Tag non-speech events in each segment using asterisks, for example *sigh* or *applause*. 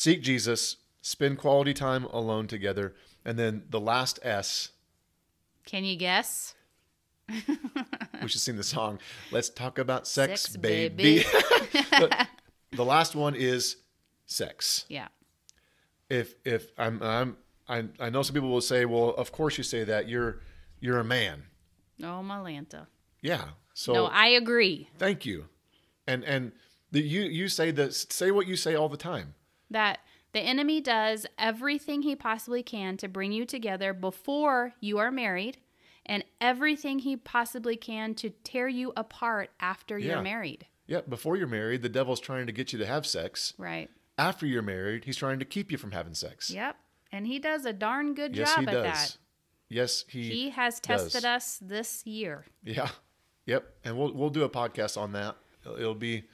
seek Jesus, spend quality time alone together. And then the last S. Can you guess? *laughs* we should sing the song. Let's talk about sex, sex baby. baby. *laughs* *laughs* the, last one is sex. Yeah. If if I'm I'm I, I know some people will say, well, of course you say that. You're you're a man. Oh, Malanta. Yeah. So No, I agree. Thank you. And and the, you you say the say what you say all the time that the enemy does everything he possibly can to bring you together before you are married and everything he possibly can to tear you apart after yeah. you're married. Yeah, before you're married, the devil's trying to get you to have sex. Right. After you're married, he's trying to keep you from having sex. Yep. And he does a darn good yes, job at does. that. Yes, he He has tested does. us this year. Yeah. Yep. And we'll we'll do a podcast on that. It'll be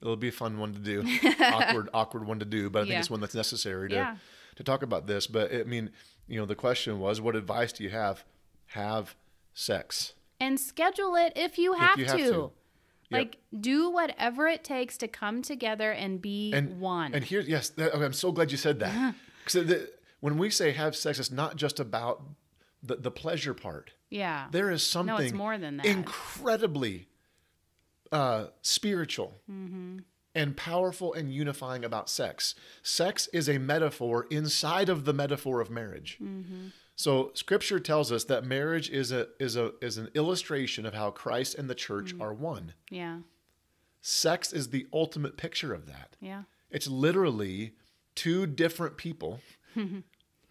it'll be a fun one to do. *laughs* awkward, awkward one to do, but I think yeah. it's one that's necessary to yeah. to talk about this. But I mean, you know, the question was, what advice do you have? Have sex and schedule it if you have, if you have to. to. Like do whatever it takes to come together and be and, one. And here, yes, that, okay, I'm so glad you said that. Because when we say have sex, it's not just about the, the pleasure part. Yeah, there is something no, it's more than that. incredibly uh, spiritual mm-hmm. and powerful and unifying about sex. Sex is a metaphor inside of the metaphor of marriage. Mm-hmm. So Scripture tells us that marriage is a is a is an illustration of how Christ and the church mm-hmm. are one. Yeah. Sex is the ultimate picture of that. Yeah. It's literally two different people *laughs*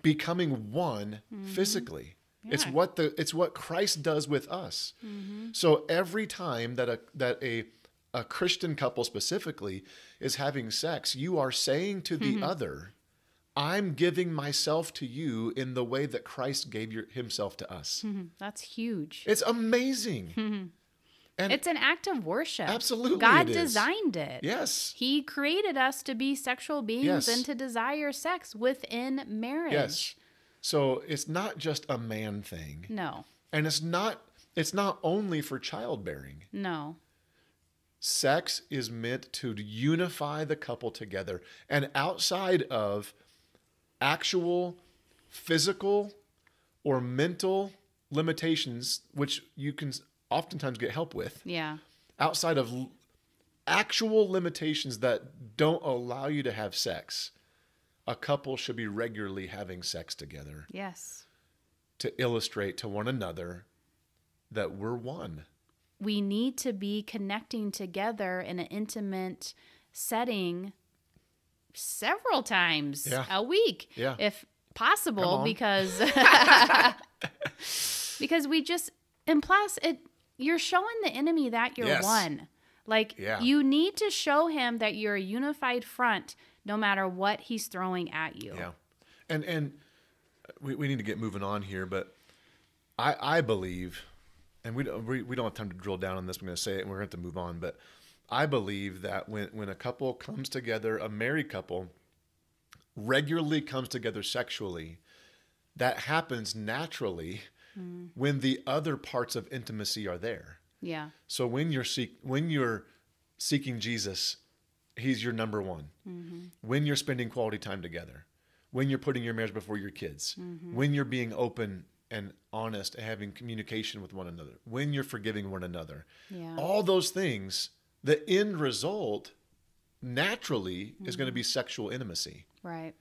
becoming one mm-hmm. physically. Yeah. It's what the it's what Christ does with us. Mm-hmm. So every time that a that a a Christian couple specifically is having sex, you are saying to the mm-hmm. other, I'm giving myself to you in the way that Christ gave your, himself to us. Mm-hmm. That's huge. It's amazing. Mm-hmm. And it's an act of worship. Absolutely. God it designed it. Yes. He created us to be sexual beings yes. and to desire sex within marriage. Yes. So it's not just a man thing. No. And it's not it's not only for childbearing. No. Sex is meant to unify the couple together and outside of actual physical or mental limitations which you can oftentimes get help with. Yeah. Outside of actual limitations that don't allow you to have sex a couple should be regularly having sex together. Yes. To illustrate to one another that we're one. We need to be connecting together in an intimate setting several times yeah. a week yeah. if possible because *laughs* *laughs* because we just and plus it you're showing the enemy that you're yes. one like yeah. you need to show him that you're a unified front no matter what he's throwing at you. Yeah. And and we, we need to get moving on here, but I I believe and we don't we, we don't have time to drill down on this. I'm going to say it and we're going to have to move on, but I believe that when when a couple comes together, a married couple regularly comes together sexually, that happens naturally mm. when the other parts of intimacy are there. Yeah. So when you're seek when you're seeking Jesus he's your number one. Mm-hmm. When you're spending quality time together, when you're putting your marriage before your kids, mm-hmm. when you're being open and honest and having communication with one another, when you're forgiving one another, yeah. all those things, the end result naturally mm-hmm. is going to be sexual intimacy. Right.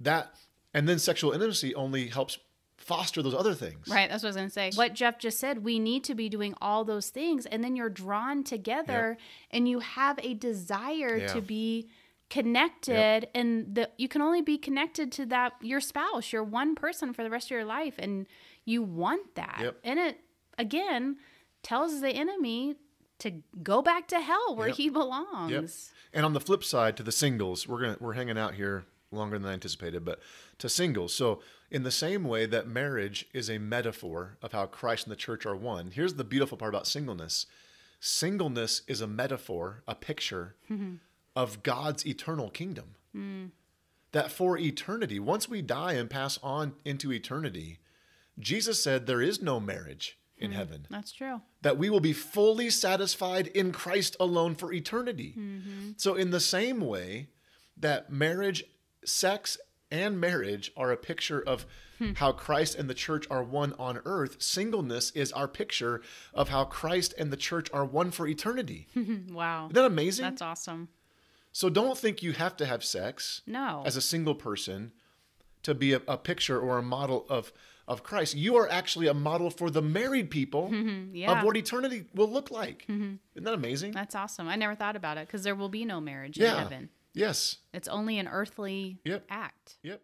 That and then sexual intimacy only helps foster those other things. Right. That's what I was going to say. What Jeff just said, we need to be doing all those things. And then you're drawn together yep. and you have a desire yeah. to be connected yep. and the, you can only be connected to that your spouse your one person for the rest of your life and you want that yep. and it again tells the enemy to go back to hell where yep. he belongs and on the flip side to the singles we're gonna we're hanging out here longer than I anticipated, but to singles. So, in the same way that marriage is a metaphor of how Christ and the church are one, here's the beautiful part about singleness singleness is a metaphor, a picture mm-hmm. of God's eternal kingdom. Mm. That for eternity, once we die and pass on into eternity, Jesus said there is no marriage in mm. heaven. That's true. That we will be fully satisfied in Christ alone for eternity. Mm-hmm. So, in the same way, that marriage sex and marriage are a picture of hmm. how Christ and the church are one on earth. Singleness is our picture of how Christ and the church are one for eternity. *laughs* wow. Isn't that amazing? That's awesome. So don't think you have to have sex no. as a single person to be a, a picture or a model of of Christ. You are actually a model for the married people *laughs* mm-hmm. yeah. of what eternity will look like. Mm-hmm. Isn't that amazing? That's awesome. I never thought about it because there will be no marriage yeah. in heaven. Yes. It's only an earthly yep. act. Yep.